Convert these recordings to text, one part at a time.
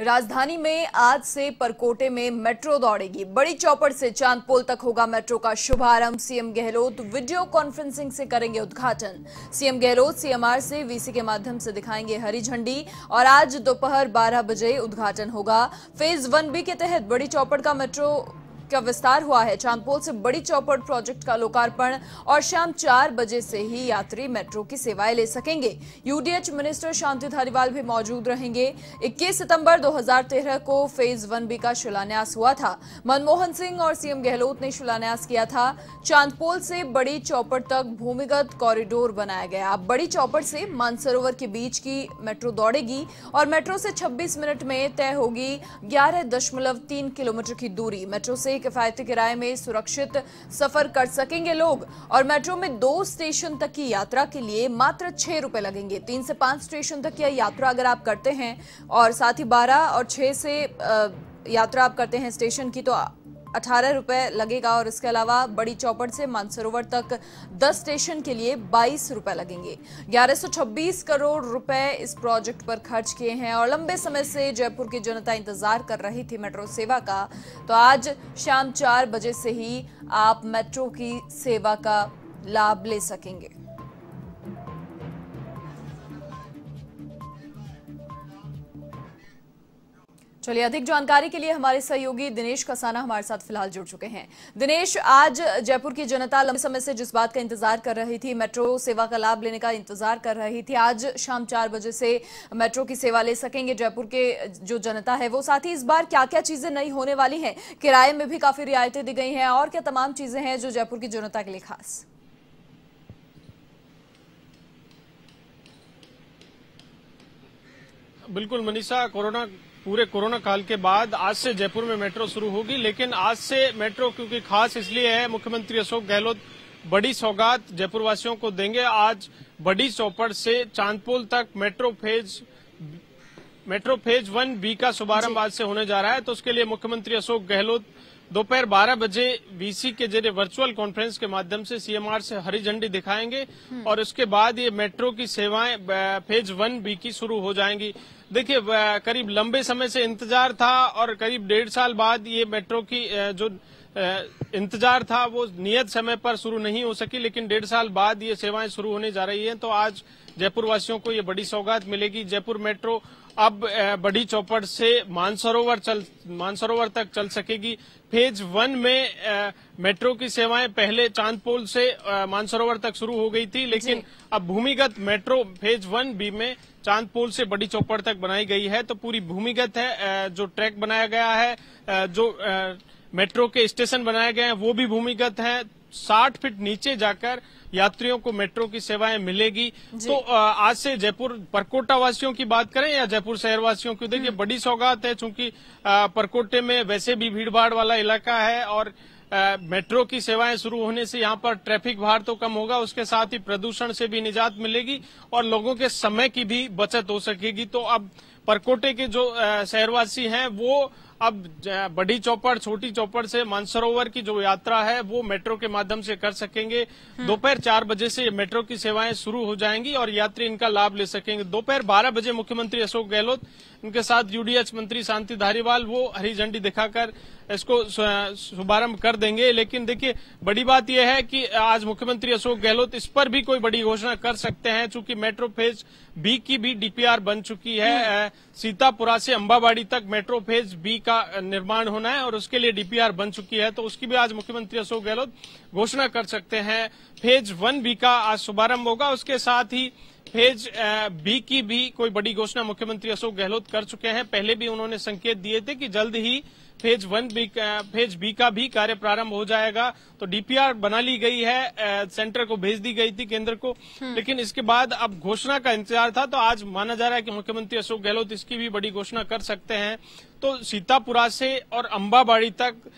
राजधानी में आज से परकोटे में मेट्रो दौड़ेगी बड़ी चौपड़ से चांदपोल तक होगा मेट्रो का शुभारंभ सीएम गहलोत वीडियो कॉन्फ्रेंसिंग से करेंगे उद्घाटन सीएम गहलोत सीएमआर से वीसी के माध्यम से दिखाएंगे हरी झंडी और आज दोपहर 12 बजे उद्घाटन होगा फेज वन बी के तहत बड़ी चौपड़ का मेट्रो का विस्तार हुआ है चांदपोल से बड़ी चौपड़ प्रोजेक्ट का लोकार्पण और शाम चार बजे से ही यात्री मेट्रो की सेवाएं ले सकेंगे यूडीएच मिनिस्टर शांति धारीवाल भी मौजूद रहेंगे 21 सितंबर 2013 को फेज वन बी का शिलान्यास हुआ था मनमोहन सिंह और सीएम गहलोत ने शिलान्यास किया था चांदपोल से बड़ी चौपड़ तक भूमिगत कॉरिडोर बनाया गया अब बड़ी चौपट से मानसरोवर के बीच की मेट्रो दौड़ेगी और मेट्रो से छब्बीस मिनट में तय होगी ग्यारह किलोमीटर की दूरी मेट्रो से के किफायती किराए में सुरक्षित सफर कर सकेंगे लोग और मेट्रो में दो स्टेशन तक की यात्रा के लिए मात्र छह रुपए लगेंगे तीन से पांच स्टेशन तक की यात्रा अगर आप करते हैं और साथ ही बारह और छह से आ, यात्रा आप करते हैं स्टेशन की तो अठारह रुपये लगेगा और इसके अलावा बड़ी चौपड़ से मानसरोवर तक दस स्टेशन के लिए बाईस रुपये लगेंगे ग्यारह सौ छब्बीस करोड़ रुपए इस प्रोजेक्ट पर खर्च किए हैं और लंबे समय से जयपुर की जनता इंतजार कर रही थी मेट्रो सेवा का तो आज शाम चार बजे से ही आप मेट्रो की सेवा का लाभ ले सकेंगे चलिए अधिक जानकारी के लिए हमारे सहयोगी दिनेश कसाना हमारे साथ फिलहाल जुड़ चुके हैं दिनेश आज जयपुर की जनता लंबे समय से जिस बात का इंतजार कर रही थी मेट्रो सेवा का लाभ लेने का इंतजार कर रही थी आज शाम चार बजे से मेट्रो की सेवा ले सकेंगे जयपुर के जो जनता है वो साथ ही इस बार क्या क्या चीजें नई होने वाली है किराए में भी काफी रियायतें दी गई हैं और क्या तमाम चीजें हैं जो जयपुर की जनता के लिए खास बिल्कुल मनीषा कोरोना पूरे कोरोना काल के बाद आज से जयपुर में मेट्रो शुरू होगी लेकिन आज से मेट्रो क्योंकि खास इसलिए है मुख्यमंत्री अशोक गहलोत बड़ी सौगात जयपुर वासियों को देंगे आज बड़ी चौपड़ से चांदपोल तक metro phase metro phase one B का शुभारंभ आज से होने जा रहा है तो उसके लिए मुख्यमंत्री अशोक गहलोत दोपहर 12 बजे वीसी के जरिए वर्चुअल कॉन्फ्रेंस के माध्यम से सीएमआर से हरी झंडी दिखाएंगे हम्म। और उसके बाद ये मेट्रो की सेवाएं फेज वन बी की शुरू हो जाएंगी देखिए करीब लंबे समय से इंतजार था और करीब डेढ़ साल बाद ये मेट्रो की जो इंतजार था वो नियत समय पर शुरू नहीं हो सकी लेकिन डेढ़ साल बाद ये सेवाएं शुरू होने जा रही हैं तो आज जयपुर वासियों को ये बड़ी सौगात मिलेगी जयपुर मेट्रो अब बड़ी चौपड़ से मानसरोवर चल मानसरोवर तक चल सकेगी फेज वन में मेट्रो की सेवाएं पहले चांदपोल से मानसरोवर तक शुरू हो गई थी लेकिन अब भूमिगत मेट्रो फेज वन बी में चांदपोल से बड़ी चौपड़ तक बनाई गई है तो पूरी भूमिगत है जो ट्रैक बनाया गया है जो मेट्रो के स्टेशन बनाए गए हैं वो भी भूमिगत है साठ फीट नीचे जाकर यात्रियों को मेट्रो की सेवाएं मिलेगी तो आज से जयपुर परकोटा वासियों की बात करें या जयपुर शहर वासियों की देखिए हम्म। बड़ी सौगात है चूंकि परकोटे में वैसे भी भीड़भाड़ वाला इलाका है और मेट्रो की सेवाएं शुरू होने से यहाँ पर ट्रैफिक भार तो कम होगा उसके साथ ही प्रदूषण से भी निजात मिलेगी और लोगों के समय की भी बचत हो सकेगी तो अब परकोटे के जो शहरवासी हैं वो अब बड़ी चौपड़ छोटी चौपड़ से मानसरोवर की जो यात्रा है वो मेट्रो के माध्यम से कर सकेंगे हम्म। दोपहर चार बजे से मेट्रो की सेवाएं शुरू हो जाएंगी और यात्री इनका लाभ ले सकेंगे दोपहर बारह बजे मुख्यमंत्री अशोक गहलोत इनके साथ यूडीएच मंत्री शांति धारीवाल वो हरी झंडी दिखाकर इसको शुभारंभ कर देंगे लेकिन देखिए बड़ी बात यह है कि आज मुख्यमंत्री अशोक गहलोत इस पर भी कोई बड़ी घोषणा कर सकते हैं चूंकि मेट्रो फेज बी की भी डीपीआर बन चुकी है हम्म। सीतापुरा से अंबाबाड़ी तक मेट्रो फेज बी का निर्माण होना है और उसके लिए डीपीआर बन चुकी है तो उसकी भी आज मुख्यमंत्री अशोक गहलोत घोषणा कर सकते हैं फेज वन बी का आज शुभारंभ होगा उसके साथ ही फेज बी की भी कोई बड़ी घोषणा मुख्यमंत्री अशोक गहलोत कर चुके हैं पहले भी उन्होंने संकेत दिए थे कि जल्द ही phase one B phase B का भी कार्य प्रारंभ हो जाएगा तो डीपीआर बना ली गई है सेंटर को भेज दी गई थी केंद्र को हम्म। लेकिन इसके बाद अब घोषणा का इंतजार था तो आज माना जा रहा है कि मुख्यमंत्री अशोक गहलोत इसकी भी बड़ी घोषणा कर सकते हैं तो सीतापुरा से और अम्बाबाड़ी तक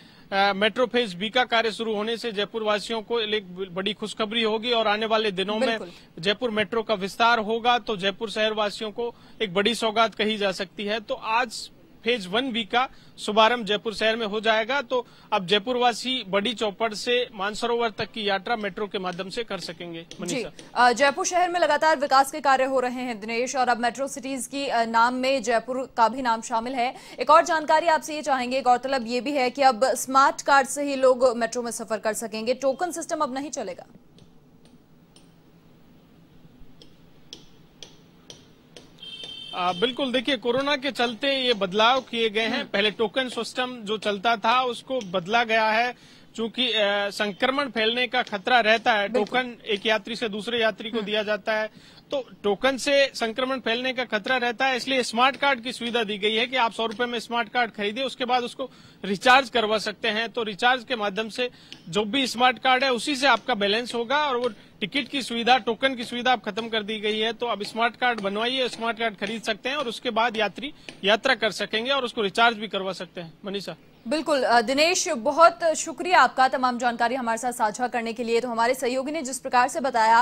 मेट्रो फेज बी का कार्य शुरू होने से जयपुर वासियों को एक बड़ी खुशखबरी होगी और आने वाले दिनों में जयपुर मेट्रो का विस्तार होगा तो जयपुर शहर वासियों को एक बड़ी सौगात कही जा सकती है तो आज फेज वन बी का शुभारंभ जयपुर शहर में हो जाएगा तो अब जयपुरवासी बड़ी चौपड़ से मानसरोवर तक की यात्रा मेट्रो के माध्यम से कर सकेंगे मनीषा जयपुर शहर में लगातार विकास के कार्य हो रहे हैं दिनेश और अब मेट्रो सिटीज की नाम में जयपुर का भी नाम शामिल है एक और जानकारी आपसे ये चाहेंगे गौरतलब ये भी है कि अब स्मार्ट कार्ड से ही लोग मेट्रो में सफर कर सकेंगे टोकन सिस्टम अब नहीं चलेगा आ, बिल्कुल देखिए कोरोना के चलते ये बदलाव किए गए हैं हम्म। पहले टोकन सिस्टम जो चलता था उसको बदला गया है चूंकि संक्रमण फैलने का खतरा रहता है टोकन एक यात्री से दूसरे यात्री को हम्म। दिया जाता है तो टोकन से संक्रमण फैलने का खतरा रहता है इसलिए स्मार्ट कार्ड की सुविधा दी गई है कि आप सौ रुपए में स्मार्ट कार्ड खरीदे उसके बाद उसको रिचार्ज करवा सकते हैं तो रिचार्ज के माध्यम से जो भी स्मार्ट कार्ड है उसी से आपका बैलेंस होगा और वो टिकट की सुविधा टोकन की सुविधा अब खत्म कर दी गई है तो अब स्मार्ट कार्ड बनवाइए स्मार्ट कार्ड खरीद सकते हैं और उसके बाद यात्री यात्रा कर सकेंगे और उसको रिचार्ज भी करवा सकते हैं मनीषा बिल्कुल दिनेश बहुत शुक्रिया आपका तमाम जानकारी हमारे साथ साझा करने के लिए तो हमारे सहयोगी ने जिस प्रकार से बताया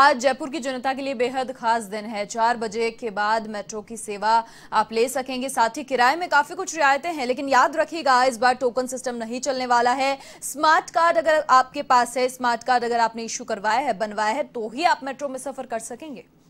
आज जयपुर की जनता के लिए बेहद खास दिन है चार बजे के बाद मेट्रो की सेवा आप ले सकेंगे साथ ही किराए में काफी कुछ रियायतें हैं लेकिन याद रखिएगा इस बार टोकन सिस्टम नहीं चलने वाला है स्मार्ट कार्ड अगर आपके पास है स्मार्ट कार्ड अगर आपने इश्यू करवाया है बनवाया है तो ही आप मेट्रो में सफर कर सकेंगे